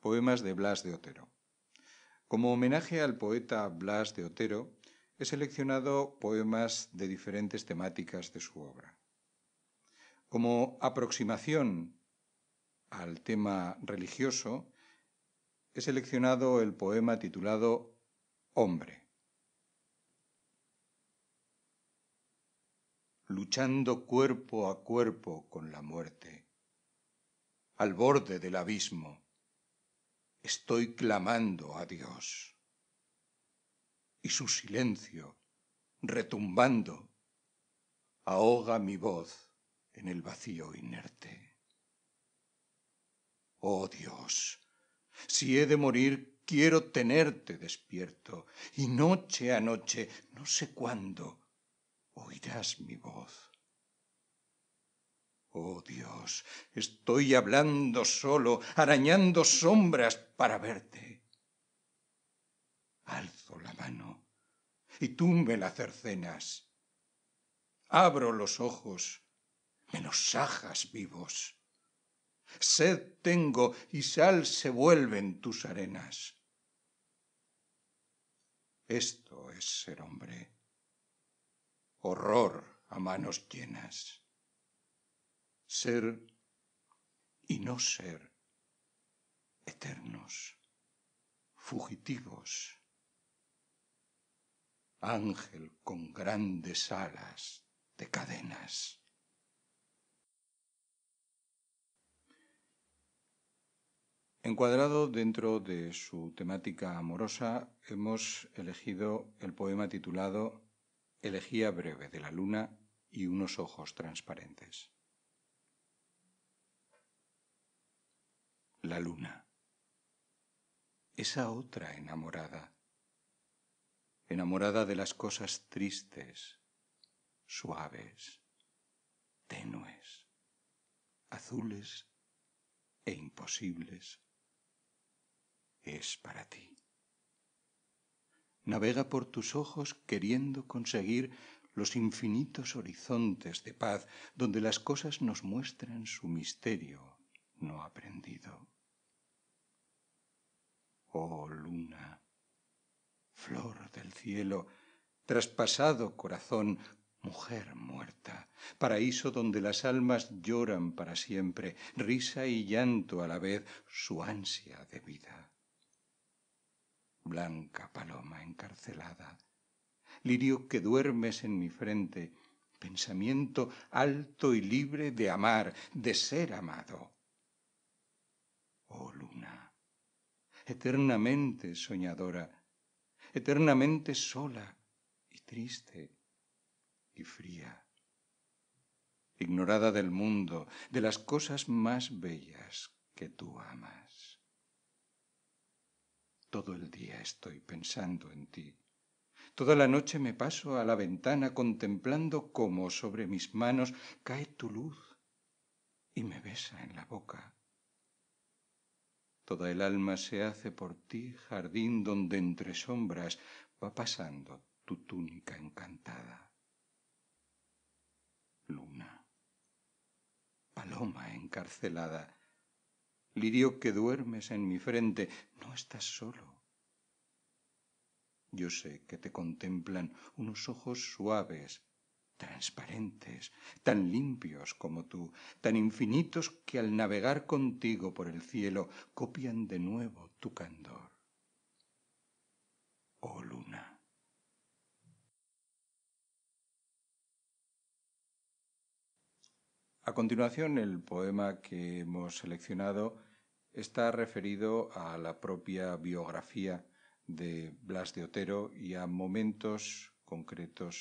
Poemas de Blas de Otero. Como homenaje al poeta Blas de Otero, he seleccionado poemas de diferentes temáticas de su obra. Como aproximación al tema religioso, he seleccionado el poema titulado Hombre. Luchando cuerpo a cuerpo con la muerte, al borde del abismo estoy clamando a Dios. Y su silencio, retumbando, ahoga mi voz en el vacío inerte. Oh Dios, si he de morir, quiero tenerte despierto, y noche a noche, no sé cuándo, oirás mi voz. Oh Dios, estoy hablando solo, arañando sombras para verte. Alzo la mano y tú me la cercenas. Abro los ojos, me los sajas vivos. Sed tengo y sal se vuelven tus arenas. Esto es ser hombre. Horror a manos llenas ser y no ser eternos, fugitivos. Ángel con grandes alas de cadenas. Encuadrado dentro de su temática amorosa, hemos elegido el poema titulado Elegía breve de la luna y unos ojos transparentes. la luna. Esa otra enamorada, enamorada de las cosas tristes, suaves, tenues, azules e imposibles, es para ti. Navega por tus ojos queriendo conseguir los infinitos horizontes de paz donde las cosas nos muestran su misterio no aprendido oh luna, flor del cielo, traspasado corazón, mujer muerta, paraíso donde las almas lloran para siempre, risa y llanto a la vez, su ansia de vida. Blanca paloma encarcelada, lirio que duermes en mi frente, pensamiento alto y libre de amar, de ser amado. Oh luna eternamente soñadora, eternamente sola y triste y fría, ignorada del mundo, de las cosas más bellas que tú amas. Todo el día estoy pensando en ti. Toda la noche me paso a la ventana contemplando cómo sobre mis manos cae tu luz y me besa en la boca Toda el alma se hace por ti jardín donde entre sombras va pasando tu túnica encantada. Luna, paloma encarcelada, lirio que duermes en mi frente, no estás solo. Yo sé que te contemplan unos ojos suaves transparentes, tan limpios como tú, tan infinitos que al navegar contigo por el cielo copian de nuevo tu candor. Oh luna. A continuación, el poema que hemos seleccionado está referido a la propia biografía de Blas de Otero y a momentos concretos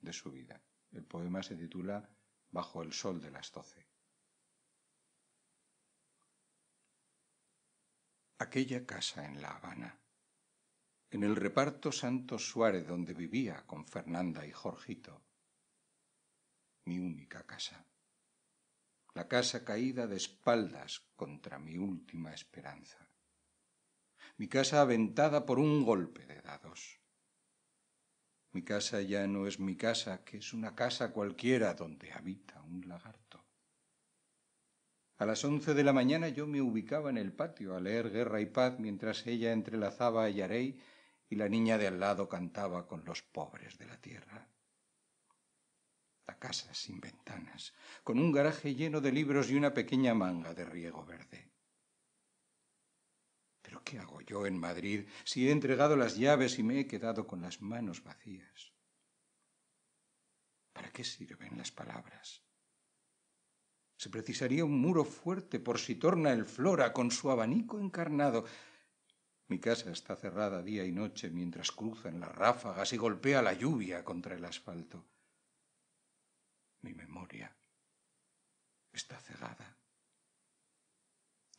de su vida. El poema se titula Bajo el sol de las doce. Aquella casa en La Habana, en el reparto Santo Suárez donde vivía con Fernanda y Jorgito, mi única casa, la casa caída de espaldas contra mi última esperanza, mi casa aventada por un golpe de dados mi casa ya no es mi casa, que es una casa cualquiera donde habita un lagarto. A las once de la mañana yo me ubicaba en el patio a leer Guerra y Paz mientras ella entrelazaba a Yarey y la niña de al lado cantaba con los pobres de la tierra. La casa sin ventanas, con un garaje lleno de libros y una pequeña manga de riego verde. ¿Pero qué hago yo en Madrid si he entregado las llaves y me he quedado con las manos vacías? ¿Para qué sirven las palabras? Se precisaría un muro fuerte por si torna el Flora con su abanico encarnado. Mi casa está cerrada día y noche mientras cruzan las ráfagas y golpea la lluvia contra el asfalto. Mi memoria está cegada.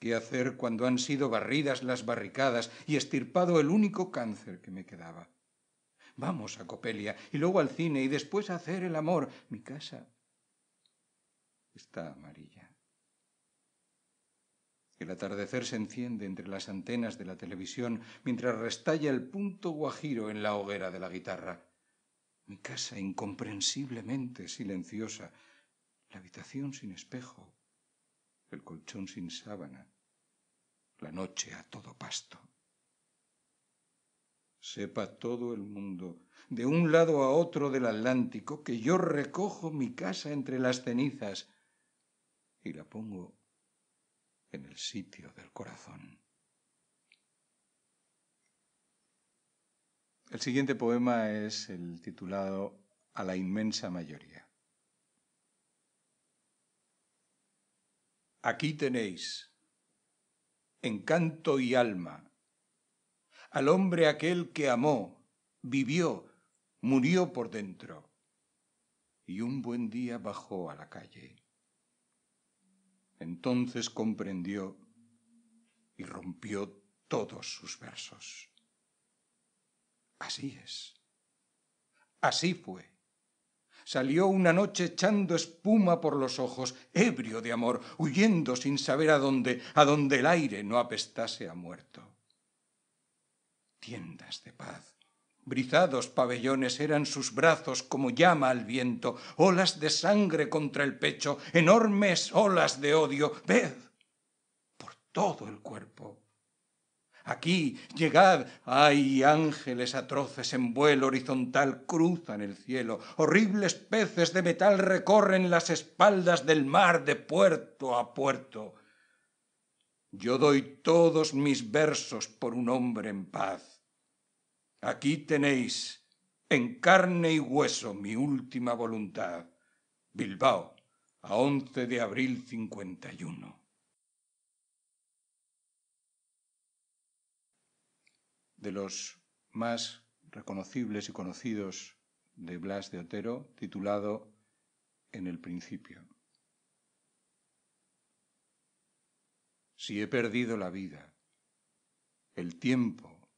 ¿Qué hacer cuando han sido barridas las barricadas y estirpado el único cáncer que me quedaba? Vamos a Copelia y luego al cine y después a hacer el amor. Mi casa está amarilla. El atardecer se enciende entre las antenas de la televisión mientras restalla el punto guajiro en la hoguera de la guitarra. Mi casa incomprensiblemente silenciosa, la habitación sin espejo, el colchón sin sábana, la noche a todo pasto. Sepa todo el mundo, de un lado a otro del Atlántico, que yo recojo mi casa entre las cenizas y la pongo en el sitio del corazón. El siguiente poema es el titulado A la inmensa mayoría. Aquí tenéis, encanto y alma, al hombre aquel que amó, vivió, murió por dentro, y un buen día bajó a la calle. Entonces comprendió y rompió todos sus versos. Así es. Así fue. Salió una noche echando espuma por los ojos, ebrio de amor, huyendo sin saber a dónde, a donde el aire no apestase a muerto. Tiendas de paz, Brizados pabellones eran sus brazos como llama al viento, olas de sangre contra el pecho, enormes olas de odio, ved, por todo el cuerpo. Aquí, llegad. ay ángeles atroces en vuelo horizontal cruzan el cielo. Horribles peces de metal recorren las espaldas del mar de puerto a puerto. Yo doy todos mis versos por un hombre en paz. Aquí tenéis, en carne y hueso, mi última voluntad. Bilbao, a 11 de abril 51. de los más reconocibles y conocidos de Blas de Otero, titulado En el principio. Si he perdido la vida, el tiempo,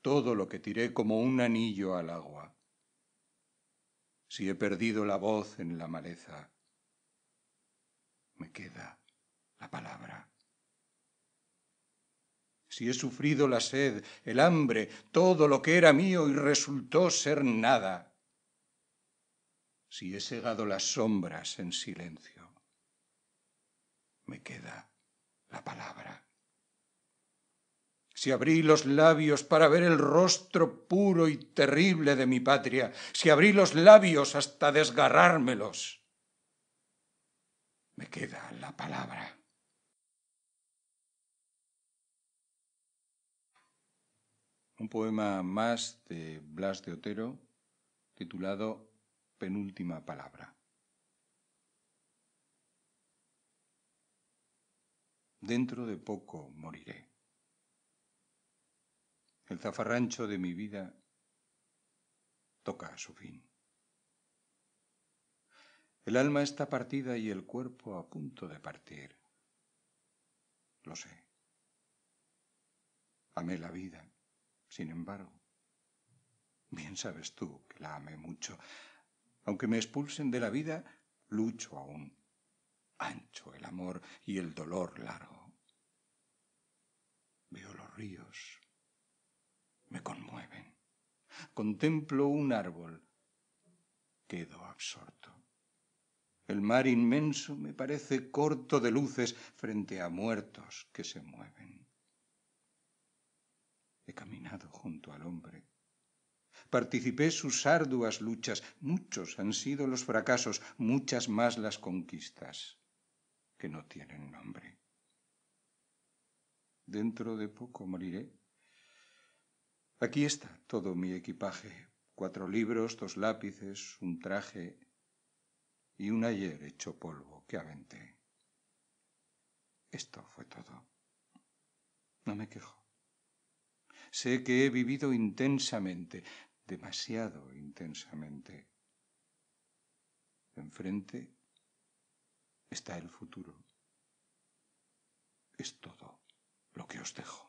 todo lo que tiré como un anillo al agua, si he perdido la voz en la maleza, me queda la palabra si he sufrido la sed, el hambre, todo lo que era mío y resultó ser nada, si he cegado las sombras en silencio, me queda la palabra. Si abrí los labios para ver el rostro puro y terrible de mi patria, si abrí los labios hasta desgarrármelos, me queda la palabra. un poema más de Blas de Otero titulado Penúltima Palabra. Dentro de poco moriré. El zafarrancho de mi vida toca a su fin. El alma está partida y el cuerpo a punto de partir. Lo sé. Amé la vida sin embargo, bien sabes tú que la amé mucho. Aunque me expulsen de la vida, lucho aún. Ancho el amor y el dolor largo. Veo los ríos. Me conmueven. Contemplo un árbol. Quedo absorto. El mar inmenso me parece corto de luces frente a muertos que se mueven. He caminado junto al hombre. Participé sus arduas luchas, muchos han sido los fracasos, muchas más las conquistas, que no tienen nombre. Dentro de poco moriré. Aquí está todo mi equipaje, cuatro libros, dos lápices, un traje y un ayer hecho polvo que aventé. Esto fue todo. No me quejo. Sé que he vivido intensamente, demasiado intensamente. Enfrente está el futuro. Es todo lo que os dejo.